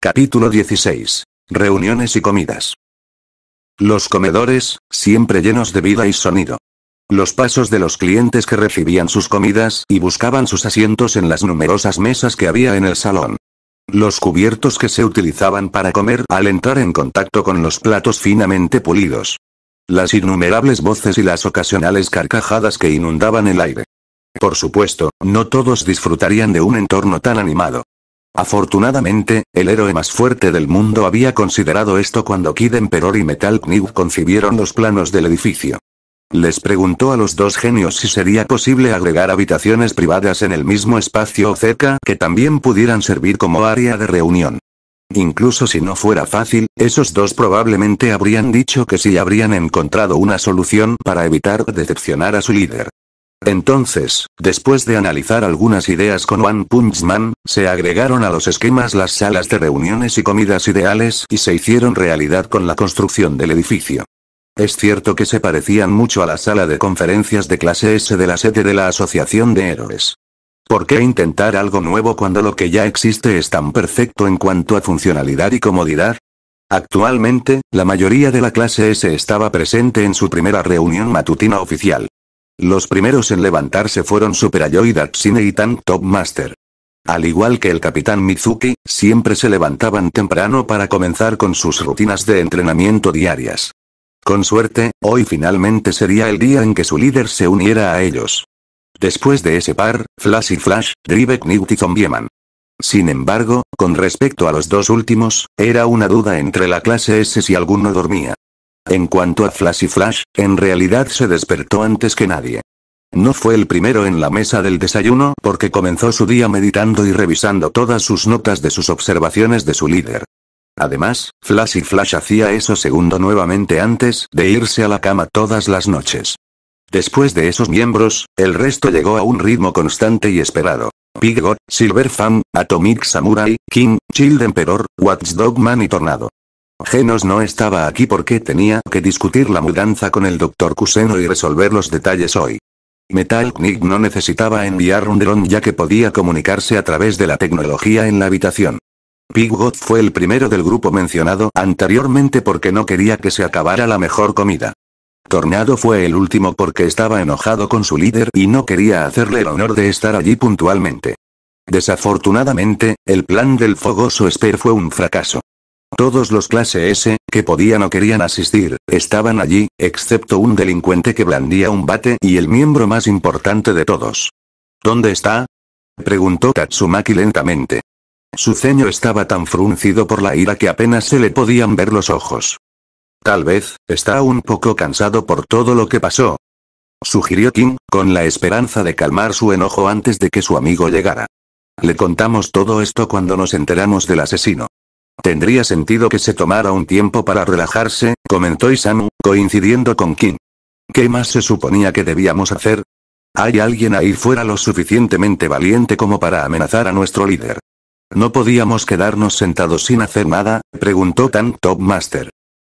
Capítulo 16. Reuniones y comidas. Los comedores, siempre llenos de vida y sonido. Los pasos de los clientes que recibían sus comidas y buscaban sus asientos en las numerosas mesas que había en el salón. Los cubiertos que se utilizaban para comer al entrar en contacto con los platos finamente pulidos. Las innumerables voces y las ocasionales carcajadas que inundaban el aire. Por supuesto, no todos disfrutarían de un entorno tan animado. Afortunadamente, el héroe más fuerte del mundo había considerado esto cuando Kid Emperor y Metal Knight concibieron los planos del edificio. Les preguntó a los dos genios si sería posible agregar habitaciones privadas en el mismo espacio o cerca que también pudieran servir como área de reunión. Incluso si no fuera fácil, esos dos probablemente habrían dicho que sí habrían encontrado una solución para evitar decepcionar a su líder. Entonces, después de analizar algunas ideas con One Punch Man, se agregaron a los esquemas las salas de reuniones y comidas ideales y se hicieron realidad con la construcción del edificio. Es cierto que se parecían mucho a la sala de conferencias de clase S de la sede de la Asociación de Héroes. ¿Por qué intentar algo nuevo cuando lo que ya existe es tan perfecto en cuanto a funcionalidad y comodidad? Actualmente, la mayoría de la clase S estaba presente en su primera reunión matutina oficial. Los primeros en levantarse fueron Super Datsine y Tank Top Master. Al igual que el capitán Mizuki, siempre se levantaban temprano para comenzar con sus rutinas de entrenamiento diarias. Con suerte, hoy finalmente sería el día en que su líder se uniera a ellos. Después de ese par, Flash y Flash, Drivek Newt y Zombieman. Sin embargo, con respecto a los dos últimos, era una duda entre la clase S si alguno dormía. En cuanto a Flash y Flash, en realidad se despertó antes que nadie. No fue el primero en la mesa del desayuno porque comenzó su día meditando y revisando todas sus notas de sus observaciones de su líder. Además, Flash y Flash hacía eso segundo nuevamente antes de irse a la cama todas las noches. Después de esos miembros, el resto llegó a un ritmo constante y esperado. Pigot, Silver Fan, Atomic Samurai, King, Child Emperor, Watchdog Man y Tornado. Genos no estaba aquí porque tenía que discutir la mudanza con el Dr. Cuseno y resolver los detalles hoy. Metal Knick no necesitaba enviar un dron ya que podía comunicarse a través de la tecnología en la habitación. Piggot fue el primero del grupo mencionado anteriormente porque no quería que se acabara la mejor comida. Tornado fue el último porque estaba enojado con su líder y no quería hacerle el honor de estar allí puntualmente. Desafortunadamente, el plan del fogoso Esper fue un fracaso. Todos los clase S, que podían o querían asistir, estaban allí, excepto un delincuente que blandía un bate y el miembro más importante de todos. ¿Dónde está? preguntó Tatsumaki lentamente. Su ceño estaba tan fruncido por la ira que apenas se le podían ver los ojos. Tal vez, está un poco cansado por todo lo que pasó. Sugirió Kim, con la esperanza de calmar su enojo antes de que su amigo llegara. Le contamos todo esto cuando nos enteramos del asesino. Tendría sentido que se tomara un tiempo para relajarse, comentó Isamu, coincidiendo con Kim. ¿Qué más se suponía que debíamos hacer? Hay alguien ahí fuera lo suficientemente valiente como para amenazar a nuestro líder. ¿No podíamos quedarnos sentados sin hacer nada? preguntó Tan Top Master.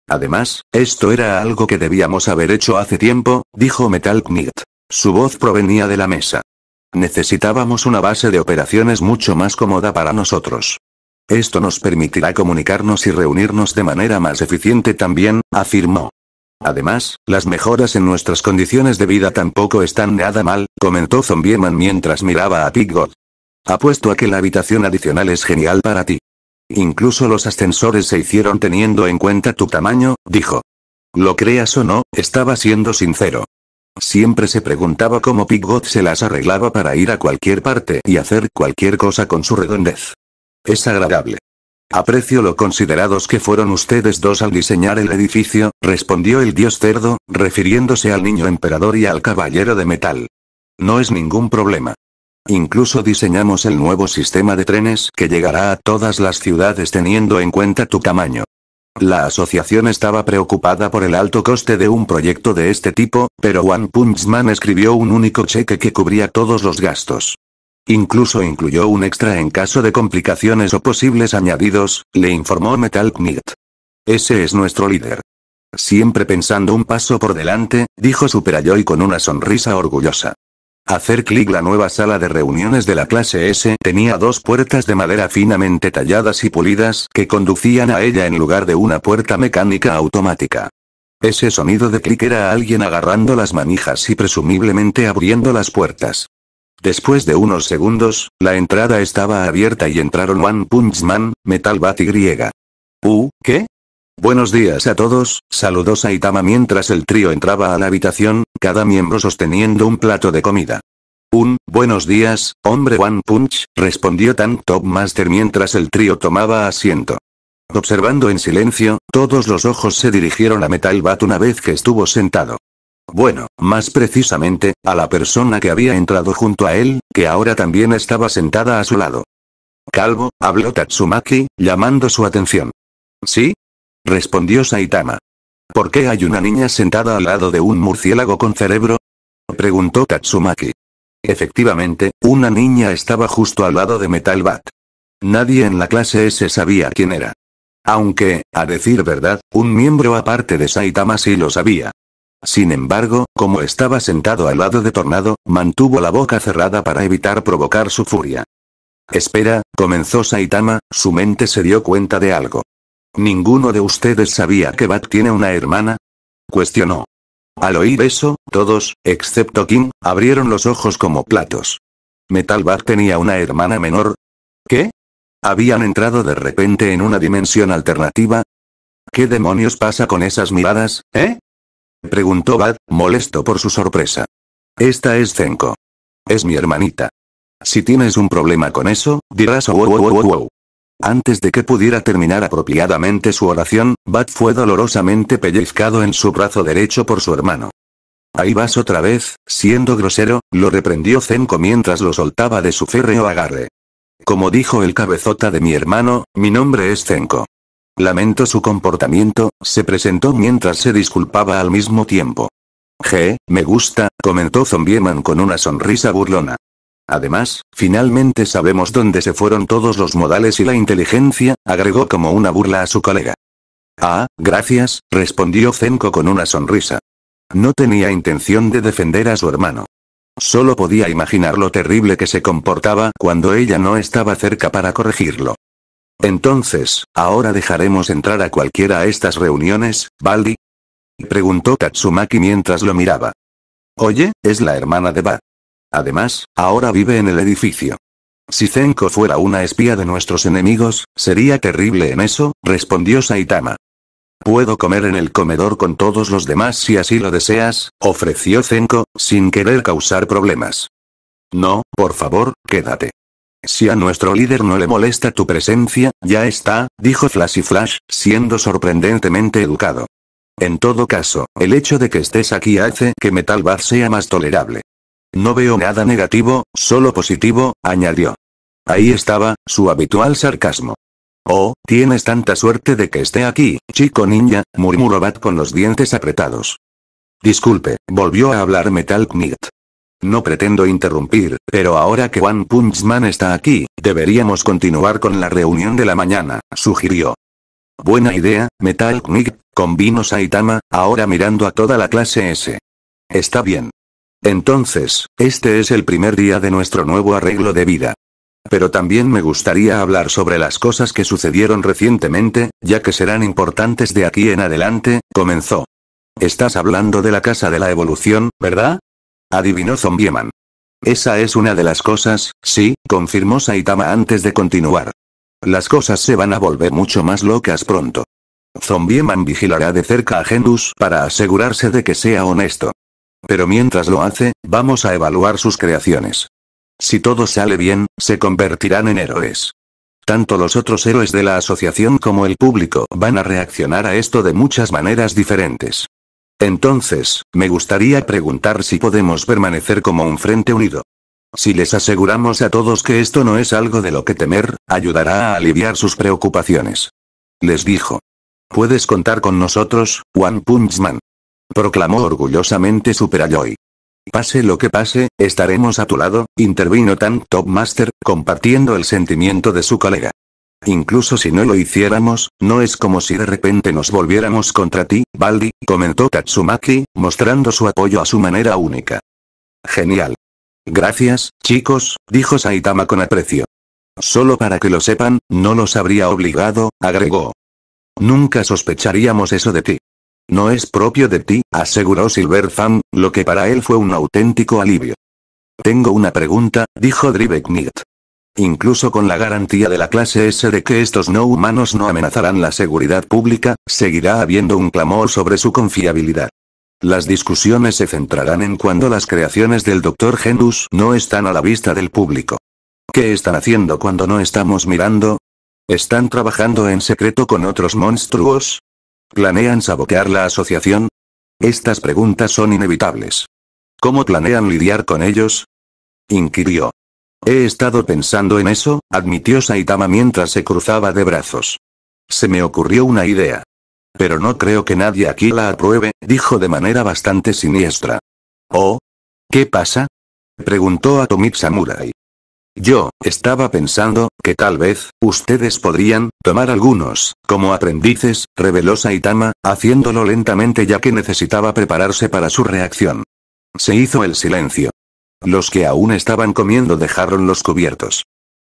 Además, esto era algo que debíamos haber hecho hace tiempo, dijo Metal Knight. Su voz provenía de la mesa. Necesitábamos una base de operaciones mucho más cómoda para nosotros. Esto nos permitirá comunicarnos y reunirnos de manera más eficiente también, afirmó. Además, las mejoras en nuestras condiciones de vida tampoco están nada mal, comentó Zombieman mientras miraba a Piggott. Apuesto a que la habitación adicional es genial para ti. Incluso los ascensores se hicieron teniendo en cuenta tu tamaño, dijo. Lo creas o no, estaba siendo sincero. Siempre se preguntaba cómo Piggott se las arreglaba para ir a cualquier parte y hacer cualquier cosa con su redondez. Es agradable. Aprecio lo considerados que fueron ustedes dos al diseñar el edificio, respondió el dios cerdo, refiriéndose al niño emperador y al caballero de metal. No es ningún problema. Incluso diseñamos el nuevo sistema de trenes que llegará a todas las ciudades teniendo en cuenta tu tamaño. La asociación estaba preocupada por el alto coste de un proyecto de este tipo, pero One Punch escribió un único cheque que cubría todos los gastos. Incluso incluyó un extra en caso de complicaciones o posibles añadidos, le informó Metal Knight. Ese es nuestro líder. Siempre pensando un paso por delante, dijo Superayoy con una sonrisa orgullosa. Hacer clic la nueva sala de reuniones de la clase S tenía dos puertas de madera finamente talladas y pulidas que conducían a ella en lugar de una puerta mecánica automática. Ese sonido de clic era alguien agarrando las manijas y presumiblemente abriendo las puertas. Después de unos segundos, la entrada estaba abierta y entraron One Punch Man, Metal Bat y Griega. Uh, ¿qué? Buenos días a todos, saludó Saitama mientras el trío entraba a la habitación, cada miembro sosteniendo un plato de comida. Un, buenos días, hombre One Punch, respondió tan Top Master mientras el trío tomaba asiento. Observando en silencio, todos los ojos se dirigieron a Metal Bat una vez que estuvo sentado. Bueno, más precisamente, a la persona que había entrado junto a él, que ahora también estaba sentada a su lado. Calvo, habló Tatsumaki, llamando su atención. ¿Sí? respondió Saitama. ¿Por qué hay una niña sentada al lado de un murciélago con cerebro? preguntó Tatsumaki. Efectivamente, una niña estaba justo al lado de Metal Bat. Nadie en la clase S sabía quién era. Aunque, a decir verdad, un miembro aparte de Saitama sí lo sabía. Sin embargo, como estaba sentado al lado de Tornado, mantuvo la boca cerrada para evitar provocar su furia. Espera, comenzó Saitama, su mente se dio cuenta de algo. ¿Ninguno de ustedes sabía que Bat tiene una hermana? Cuestionó. Al oír eso, todos, excepto Kim, abrieron los ojos como platos. ¿Metal Bat tenía una hermana menor? ¿Qué? ¿Habían entrado de repente en una dimensión alternativa? ¿Qué demonios pasa con esas miradas, eh? preguntó Bad, molesto por su sorpresa. Esta es Zenko. Es mi hermanita. Si tienes un problema con eso, dirás wow oh, wow oh, oh, Antes de que pudiera terminar apropiadamente su oración, Bat fue dolorosamente pellizcado en su brazo derecho por su hermano. Ahí vas otra vez, siendo grosero, lo reprendió Zenko mientras lo soltaba de su férreo agarre. Como dijo el cabezota de mi hermano, mi nombre es Zenko. Lamento su comportamiento, se presentó mientras se disculpaba al mismo tiempo. Je, me gusta, comentó Zombieman con una sonrisa burlona. Además, finalmente sabemos dónde se fueron todos los modales y la inteligencia, agregó como una burla a su colega. Ah, gracias, respondió Zenko con una sonrisa. No tenía intención de defender a su hermano. Solo podía imaginar lo terrible que se comportaba cuando ella no estaba cerca para corregirlo. Entonces, ¿ahora dejaremos entrar a cualquiera a estas reuniones, Baldi? Preguntó Tatsumaki mientras lo miraba. Oye, es la hermana de Ba. Además, ahora vive en el edificio. Si Zenko fuera una espía de nuestros enemigos, sería terrible en eso, respondió Saitama. Puedo comer en el comedor con todos los demás si así lo deseas, ofreció Zenko, sin querer causar problemas. No, por favor, quédate. Si a nuestro líder no le molesta tu presencia, ya está, dijo Flashy Flash, siendo sorprendentemente educado. En todo caso, el hecho de que estés aquí hace que Metal sea más tolerable. No veo nada negativo, solo positivo, añadió. Ahí estaba, su habitual sarcasmo. Oh, tienes tanta suerte de que esté aquí, chico ninja, murmuró Bat con los dientes apretados. Disculpe, volvió a hablar Metal Knight. No pretendo interrumpir, pero ahora que One Punch Man está aquí, deberíamos continuar con la reunión de la mañana, sugirió. Buena idea, Metal Knight, convino Saitama, ahora mirando a toda la clase S. Está bien. Entonces, este es el primer día de nuestro nuevo arreglo de vida. Pero también me gustaría hablar sobre las cosas que sucedieron recientemente, ya que serán importantes de aquí en adelante, comenzó. Estás hablando de la Casa de la Evolución, ¿verdad? Adivinó Zombieman. Esa es una de las cosas, sí, confirmó Saitama antes de continuar. Las cosas se van a volver mucho más locas pronto. Zombieman vigilará de cerca a Genus para asegurarse de que sea honesto. Pero mientras lo hace, vamos a evaluar sus creaciones. Si todo sale bien, se convertirán en héroes. Tanto los otros héroes de la asociación como el público van a reaccionar a esto de muchas maneras diferentes. Entonces, me gustaría preguntar si podemos permanecer como un frente unido. Si les aseguramos a todos que esto no es algo de lo que temer, ayudará a aliviar sus preocupaciones. Les dijo. Puedes contar con nosotros, One Punch Proclamó orgullosamente Joy. Pase lo que pase, estaremos a tu lado, intervino Tan Top Master, compartiendo el sentimiento de su colega. Incluso si no lo hiciéramos, no es como si de repente nos volviéramos contra ti, Baldi, comentó Tatsumaki, mostrando su apoyo a su manera única. Genial. Gracias, chicos, dijo Saitama con aprecio. Solo para que lo sepan, no los habría obligado, agregó. Nunca sospecharíamos eso de ti. No es propio de ti, aseguró Silver Fan, lo que para él fue un auténtico alivio. Tengo una pregunta, dijo Driveknit. Incluso con la garantía de la clase S de que estos no humanos no amenazarán la seguridad pública, seguirá habiendo un clamor sobre su confiabilidad. Las discusiones se centrarán en cuando las creaciones del Dr. Gendus no están a la vista del público. ¿Qué están haciendo cuando no estamos mirando? ¿Están trabajando en secreto con otros monstruos? ¿Planean sabotear la asociación? Estas preguntas son inevitables. ¿Cómo planean lidiar con ellos? Inquirió. He estado pensando en eso, admitió Saitama mientras se cruzaba de brazos. Se me ocurrió una idea. Pero no creo que nadie aquí la apruebe, dijo de manera bastante siniestra. ¿Oh? ¿Qué pasa? preguntó a Tomit Samurai. Yo, estaba pensando, que tal vez, ustedes podrían, tomar algunos, como aprendices, reveló Saitama, haciéndolo lentamente ya que necesitaba prepararse para su reacción. Se hizo el silencio. Los que aún estaban comiendo dejaron los cubiertos.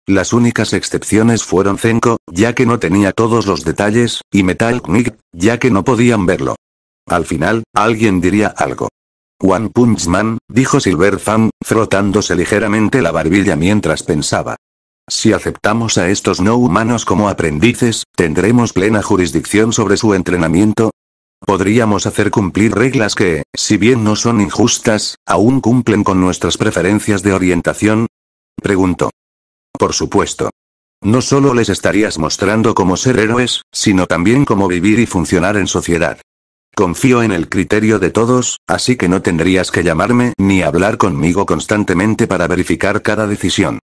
Las únicas excepciones fueron Zenko, ya que no tenía todos los detalles, y Metal Knight, ya que no podían verlo. Al final, alguien diría algo. One Punch Man, dijo Silver Fan, frotándose ligeramente la barbilla mientras pensaba. Si aceptamos a estos no humanos como aprendices, ¿tendremos plena jurisdicción sobre su entrenamiento? Podríamos hacer cumplir reglas que, si bien no son injustas, aún cumplen con nuestras preferencias de orientación. Pregunto. Por supuesto. No solo les estarías mostrando cómo ser héroes, sino también cómo vivir y funcionar en sociedad. Confío en el criterio de todos, así que no tendrías que llamarme ni hablar conmigo constantemente para verificar cada decisión.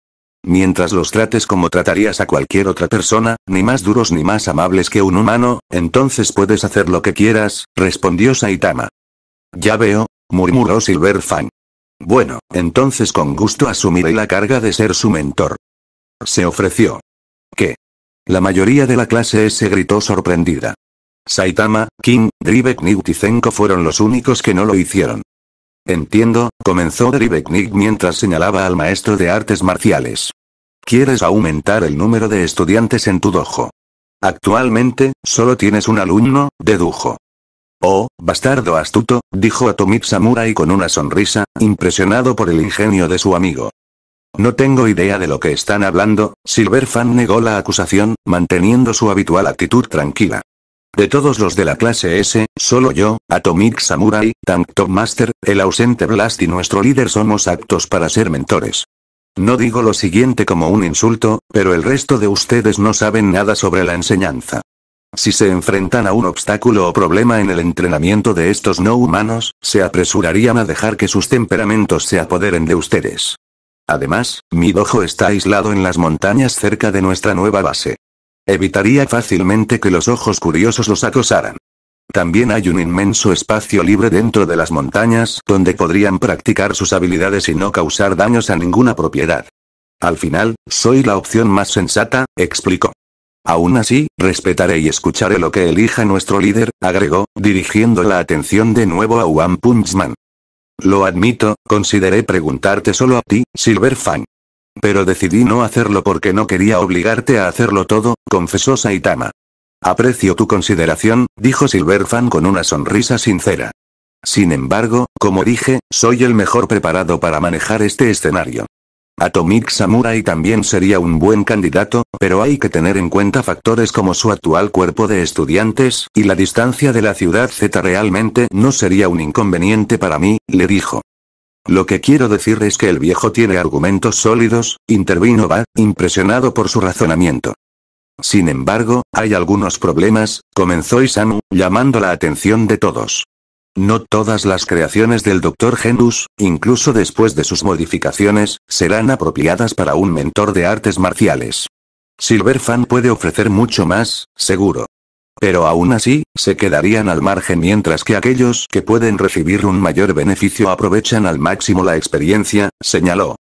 Mientras los trates como tratarías a cualquier otra persona, ni más duros ni más amables que un humano, entonces puedes hacer lo que quieras, respondió Saitama. Ya veo, murmuró Silver Fang. Bueno, entonces con gusto asumiré la carga de ser su mentor. Se ofreció. ¿Qué? La mayoría de la clase se gritó sorprendida. Saitama, king Drivek y fueron los únicos que no lo hicieron. Entiendo, Comenzó Deriveknik mientras señalaba al maestro de artes marciales. Quieres aumentar el número de estudiantes en tu dojo. Actualmente, solo tienes un alumno, dedujo. Oh, bastardo astuto, dijo Atomic Samurai con una sonrisa, impresionado por el ingenio de su amigo. No tengo idea de lo que están hablando, Silver Fan negó la acusación, manteniendo su habitual actitud tranquila. De todos los de la clase S, solo yo, Atomic Samurai, Tank Top Master, el ausente Blast y nuestro líder somos aptos para ser mentores. No digo lo siguiente como un insulto, pero el resto de ustedes no saben nada sobre la enseñanza. Si se enfrentan a un obstáculo o problema en el entrenamiento de estos no humanos, se apresurarían a dejar que sus temperamentos se apoderen de ustedes. Además, mi dojo está aislado en las montañas cerca de nuestra nueva base. Evitaría fácilmente que los ojos curiosos los acosaran. También hay un inmenso espacio libre dentro de las montañas donde podrían practicar sus habilidades y no causar daños a ninguna propiedad. Al final, soy la opción más sensata, explicó. Aún así, respetaré y escucharé lo que elija nuestro líder, agregó, dirigiendo la atención de nuevo a One Punch Lo admito, consideré preguntarte solo a ti, Silver Fang. Pero decidí no hacerlo porque no quería obligarte a hacerlo todo, confesó Saitama. Aprecio tu consideración, dijo Silverfan con una sonrisa sincera. Sin embargo, como dije, soy el mejor preparado para manejar este escenario. Atomic Samurai también sería un buen candidato, pero hay que tener en cuenta factores como su actual cuerpo de estudiantes, y la distancia de la ciudad Z realmente no sería un inconveniente para mí, le dijo. Lo que quiero decir es que el viejo tiene argumentos sólidos, intervino Va, impresionado por su razonamiento. Sin embargo, hay algunos problemas, comenzó Isamu, llamando la atención de todos. No todas las creaciones del Dr. Genus, incluso después de sus modificaciones, serán apropiadas para un mentor de artes marciales. Silver Fan puede ofrecer mucho más, seguro. Pero aún así, se quedarían al margen mientras que aquellos que pueden recibir un mayor beneficio aprovechan al máximo la experiencia, señaló.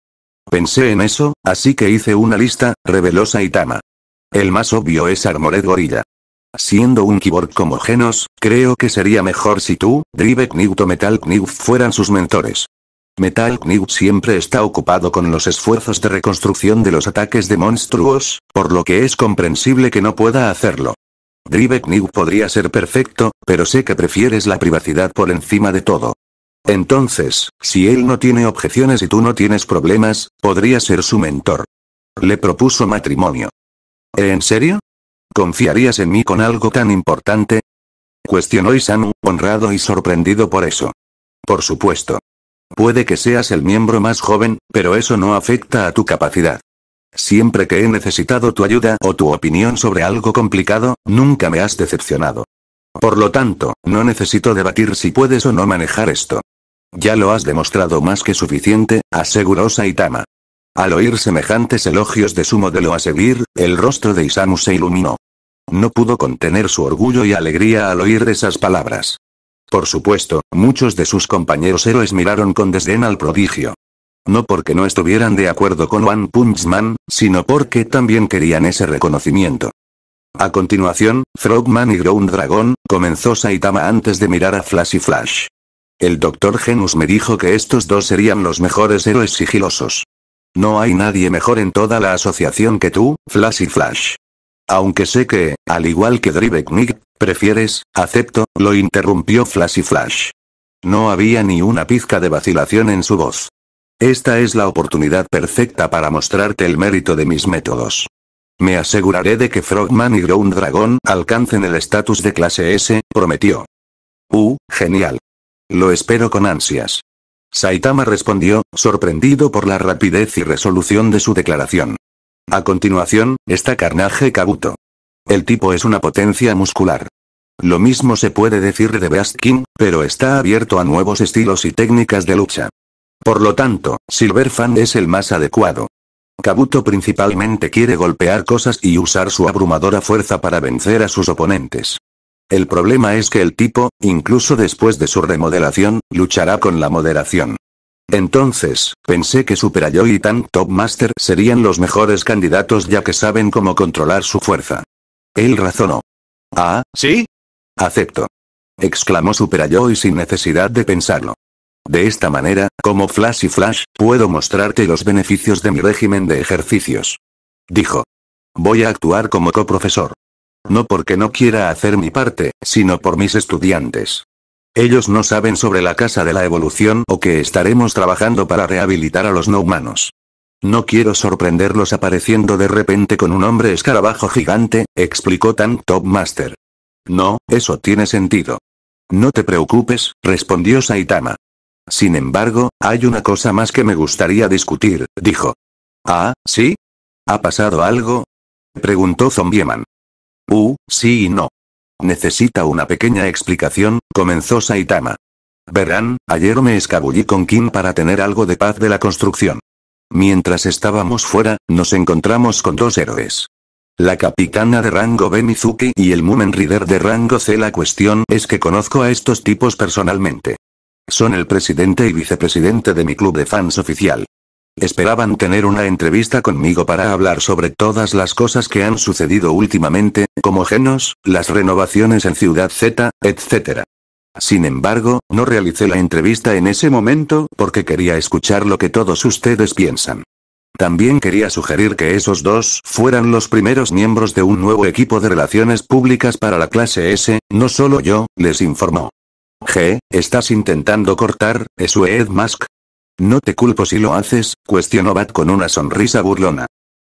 Pensé en eso, así que hice una lista, reveló Saitama. El más obvio es Armored Gorilla. Siendo un keyboard como Genos, creo que sería mejor si tú, Drive o Metal Knight fueran sus mentores. Metal Knight siempre está ocupado con los esfuerzos de reconstrucción de los ataques de monstruos, por lo que es comprensible que no pueda hacerlo. Drive New podría ser perfecto, pero sé que prefieres la privacidad por encima de todo. Entonces, si él no tiene objeciones y tú no tienes problemas, podría ser su mentor. Le propuso matrimonio. ¿En serio? ¿Confiarías en mí con algo tan importante? Cuestionó Isamu, honrado y sorprendido por eso. Por supuesto. Puede que seas el miembro más joven, pero eso no afecta a tu capacidad. Siempre que he necesitado tu ayuda o tu opinión sobre algo complicado, nunca me has decepcionado. Por lo tanto, no necesito debatir si puedes o no manejar esto. Ya lo has demostrado más que suficiente, aseguró Saitama. Al oír semejantes elogios de su modelo a seguir, el rostro de Isamu se iluminó. No pudo contener su orgullo y alegría al oír esas palabras. Por supuesto, muchos de sus compañeros héroes miraron con desdén al prodigio. No porque no estuvieran de acuerdo con One Punch Man, sino porque también querían ese reconocimiento. A continuación, Frogman y Ground Dragon, comenzó Saitama antes de mirar a Flash y Flash. El doctor Genus me dijo que estos dos serían los mejores héroes sigilosos. No hay nadie mejor en toda la asociación que tú, Flash y Flash. Aunque sé que, al igual que Drivek Nick, prefieres, acepto, lo interrumpió Flash y Flash. No había ni una pizca de vacilación en su voz. Esta es la oportunidad perfecta para mostrarte el mérito de mis métodos. Me aseguraré de que Frogman y Ground Dragon alcancen el estatus de clase S, prometió. Uh, genial. Lo espero con ansias. Saitama respondió, sorprendido por la rapidez y resolución de su declaración. A continuación, está carnaje Kabuto. El tipo es una potencia muscular. Lo mismo se puede decir de Baskin, King, pero está abierto a nuevos estilos y técnicas de lucha. Por lo tanto, Silverfan es el más adecuado. Kabuto principalmente quiere golpear cosas y usar su abrumadora fuerza para vencer a sus oponentes. El problema es que el tipo, incluso después de su remodelación, luchará con la moderación. Entonces, pensé que Super y Tan Top Master serían los mejores candidatos ya que saben cómo controlar su fuerza. Él razonó. Ah, ¿sí? Acepto. Exclamó Super sin necesidad de pensarlo. De esta manera, como Flash y Flash, puedo mostrarte los beneficios de mi régimen de ejercicios. Dijo. Voy a actuar como coprofesor. No porque no quiera hacer mi parte, sino por mis estudiantes. Ellos no saben sobre la casa de la evolución o que estaremos trabajando para rehabilitar a los no humanos. No quiero sorprenderlos apareciendo de repente con un hombre escarabajo gigante, explicó Tan Top Master. No, eso tiene sentido. No te preocupes, respondió Saitama. Sin embargo, hay una cosa más que me gustaría discutir, dijo. Ah, ¿sí? ¿Ha pasado algo? Preguntó Zombieman. Uh, sí y no. Necesita una pequeña explicación, comenzó Saitama. Verán, ayer me escabullí con Kim para tener algo de paz de la construcción. Mientras estábamos fuera, nos encontramos con dos héroes. La capitana de rango B Mizuki y el Mumen Reader de rango C. La cuestión es que conozco a estos tipos personalmente. Son el presidente y vicepresidente de mi club de fans oficial. Esperaban tener una entrevista conmigo para hablar sobre todas las cosas que han sucedido últimamente, como genos, las renovaciones en Ciudad Z, etc. Sin embargo, no realicé la entrevista en ese momento porque quería escuchar lo que todos ustedes piensan. También quería sugerir que esos dos fueran los primeros miembros de un nuevo equipo de relaciones públicas para la clase S, no solo yo, les informó. G, ¿estás intentando cortar, Sued Mask? No te culpo si lo haces, cuestionó Bat con una sonrisa burlona.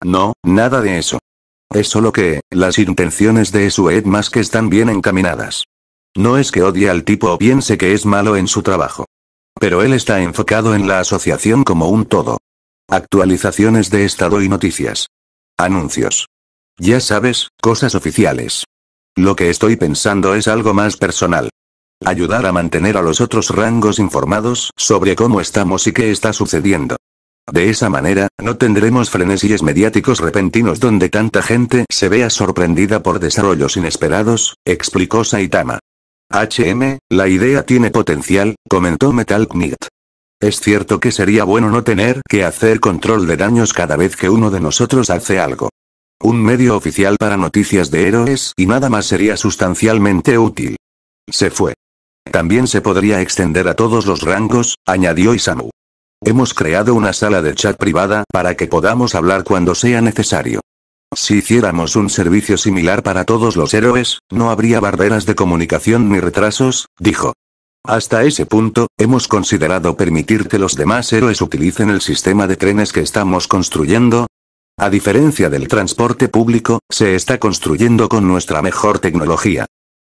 No, nada de eso. Es solo que, las intenciones de Sued Mask están bien encaminadas. No es que odie al tipo o piense que es malo en su trabajo. Pero él está enfocado en la asociación como un todo. Actualizaciones de estado y noticias. Anuncios. Ya sabes, cosas oficiales. Lo que estoy pensando es algo más personal ayudar a mantener a los otros rangos informados sobre cómo estamos y qué está sucediendo. De esa manera, no tendremos frenesíes mediáticos repentinos donde tanta gente se vea sorprendida por desarrollos inesperados, explicó Saitama. HM, la idea tiene potencial, comentó Metal Knight. Es cierto que sería bueno no tener que hacer control de daños cada vez que uno de nosotros hace algo. Un medio oficial para noticias de héroes y nada más sería sustancialmente útil. Se fue. También se podría extender a todos los rangos, añadió Isamu. Hemos creado una sala de chat privada para que podamos hablar cuando sea necesario. Si hiciéramos un servicio similar para todos los héroes, no habría barreras de comunicación ni retrasos, dijo. Hasta ese punto, hemos considerado permitir que los demás héroes utilicen el sistema de trenes que estamos construyendo. A diferencia del transporte público, se está construyendo con nuestra mejor tecnología.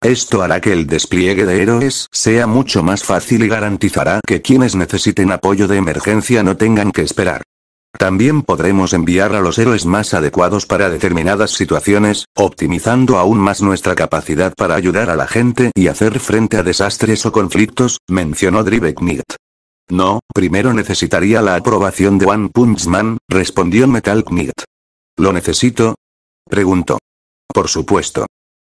Esto hará que el despliegue de héroes sea mucho más fácil y garantizará que quienes necesiten apoyo de emergencia no tengan que esperar. También podremos enviar a los héroes más adecuados para determinadas situaciones, optimizando aún más nuestra capacidad para ayudar a la gente y hacer frente a desastres o conflictos, mencionó Driveknit. No, primero necesitaría la aprobación de One Punch Man, respondió Metal Knight. ¿Lo necesito? Preguntó. Por supuesto.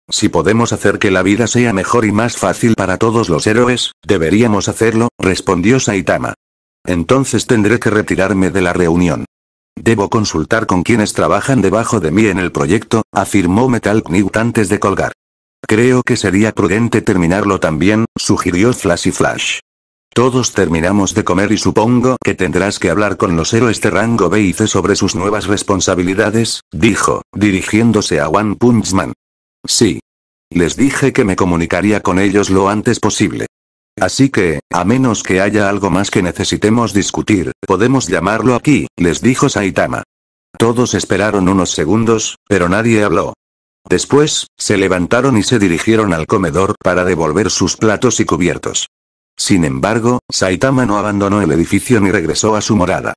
Si podemos hacer que la vida sea mejor y más fácil para todos los héroes, deberíamos hacerlo, respondió Saitama. Entonces tendré que retirarme de la reunión. Debo consultar con quienes trabajan debajo de mí en el proyecto, afirmó Metal Knight antes de colgar. Creo que sería prudente terminarlo también, sugirió Flashy Flash. Todos terminamos de comer y supongo que tendrás que hablar con los héroes de rango B y C sobre sus nuevas responsabilidades, dijo, dirigiéndose a One Punch Man. Sí. Les dije que me comunicaría con ellos lo antes posible. Así que, a menos que haya algo más que necesitemos discutir, podemos llamarlo aquí, les dijo Saitama. Todos esperaron unos segundos, pero nadie habló. Después, se levantaron y se dirigieron al comedor para devolver sus platos y cubiertos. Sin embargo, Saitama no abandonó el edificio ni regresó a su morada.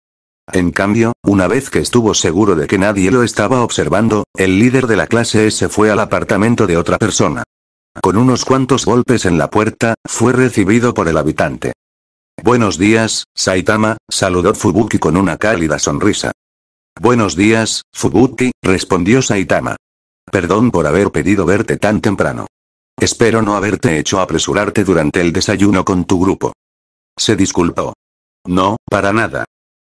En cambio, una vez que estuvo seguro de que nadie lo estaba observando, el líder de la clase S fue al apartamento de otra persona. Con unos cuantos golpes en la puerta, fue recibido por el habitante. Buenos días, Saitama, saludó Fubuki con una cálida sonrisa. Buenos días, Fubuki, respondió Saitama. Perdón por haber pedido verte tan temprano. Espero no haberte hecho apresurarte durante el desayuno con tu grupo. Se disculpó. No, para nada.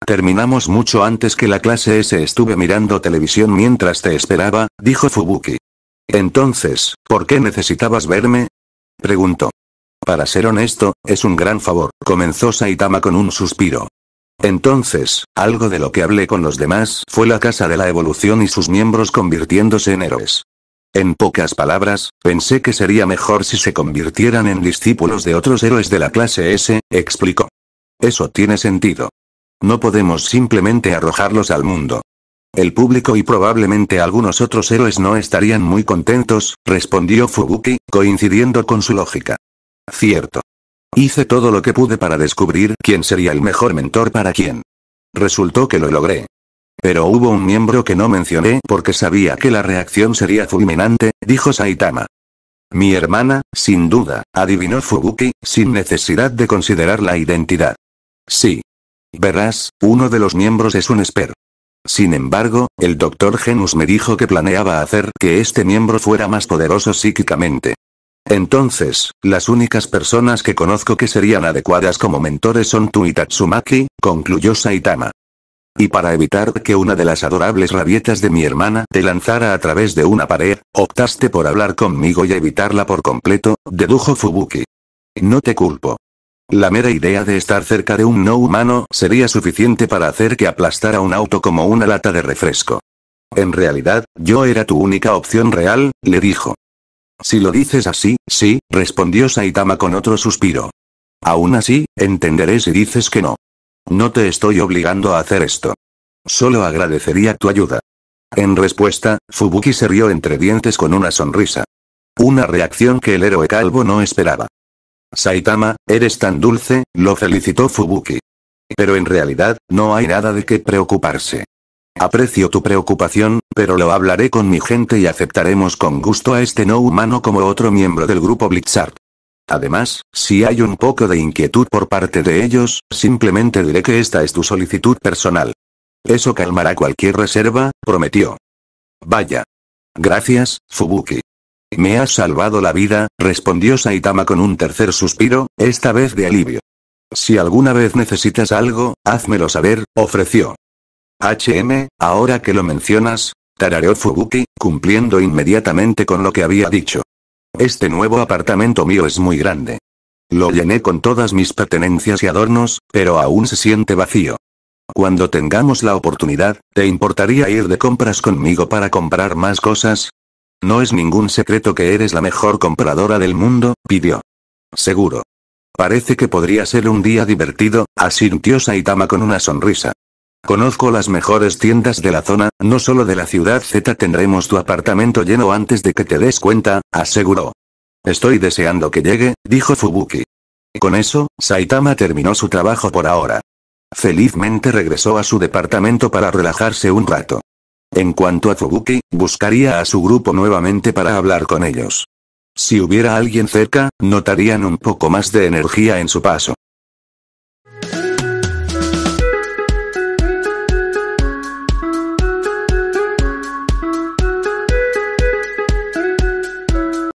Terminamos mucho antes que la clase S estuve mirando televisión mientras te esperaba, dijo Fubuki. Entonces, ¿por qué necesitabas verme? preguntó. Para ser honesto, es un gran favor, comenzó Saitama con un suspiro. Entonces, algo de lo que hablé con los demás fue la casa de la evolución y sus miembros convirtiéndose en héroes. En pocas palabras, pensé que sería mejor si se convirtieran en discípulos de otros héroes de la clase S, explicó. Eso tiene sentido. No podemos simplemente arrojarlos al mundo. El público y probablemente algunos otros héroes no estarían muy contentos, respondió Fubuki, coincidiendo con su lógica. Cierto. Hice todo lo que pude para descubrir quién sería el mejor mentor para quién. Resultó que lo logré. Pero hubo un miembro que no mencioné porque sabía que la reacción sería fulminante, dijo Saitama. Mi hermana, sin duda, adivinó Fubuki, sin necesidad de considerar la identidad. Sí, Verás, uno de los miembros es un esper. Sin embargo, el doctor Genus me dijo que planeaba hacer que este miembro fuera más poderoso psíquicamente. Entonces, las únicas personas que conozco que serían adecuadas como mentores son tú y Tatsumaki, concluyó Saitama. Y para evitar que una de las adorables rabietas de mi hermana te lanzara a través de una pared, optaste por hablar conmigo y evitarla por completo, dedujo Fubuki. No te culpo. La mera idea de estar cerca de un no humano sería suficiente para hacer que aplastara un auto como una lata de refresco. En realidad, yo era tu única opción real, le dijo. Si lo dices así, sí, respondió Saitama con otro suspiro. Aún así, entenderé si dices que no. No te estoy obligando a hacer esto. Solo agradecería tu ayuda. En respuesta, Fubuki se rió entre dientes con una sonrisa. Una reacción que el héroe calvo no esperaba. Saitama, eres tan dulce, lo felicitó Fubuki. Pero en realidad, no hay nada de qué preocuparse. Aprecio tu preocupación, pero lo hablaré con mi gente y aceptaremos con gusto a este no humano como otro miembro del grupo Blitzart. Además, si hay un poco de inquietud por parte de ellos, simplemente diré que esta es tu solicitud personal. Eso calmará cualquier reserva, prometió. Vaya. Gracias, Fubuki. Me has salvado la vida, respondió Saitama con un tercer suspiro, esta vez de alivio. Si alguna vez necesitas algo, házmelo saber, ofreció. HM, ahora que lo mencionas, tarareó Fubuki, cumpliendo inmediatamente con lo que había dicho. Este nuevo apartamento mío es muy grande. Lo llené con todas mis pertenencias y adornos, pero aún se siente vacío. Cuando tengamos la oportunidad, ¿te importaría ir de compras conmigo para comprar más cosas? No es ningún secreto que eres la mejor compradora del mundo, pidió. Seguro. Parece que podría ser un día divertido, asintió Saitama con una sonrisa. Conozco las mejores tiendas de la zona, no solo de la ciudad Z tendremos tu apartamento lleno antes de que te des cuenta, aseguró. Estoy deseando que llegue, dijo Fubuki. Con eso, Saitama terminó su trabajo por ahora. Felizmente regresó a su departamento para relajarse un rato. En cuanto a Fubuki, buscaría a su grupo nuevamente para hablar con ellos. Si hubiera alguien cerca, notarían un poco más de energía en su paso.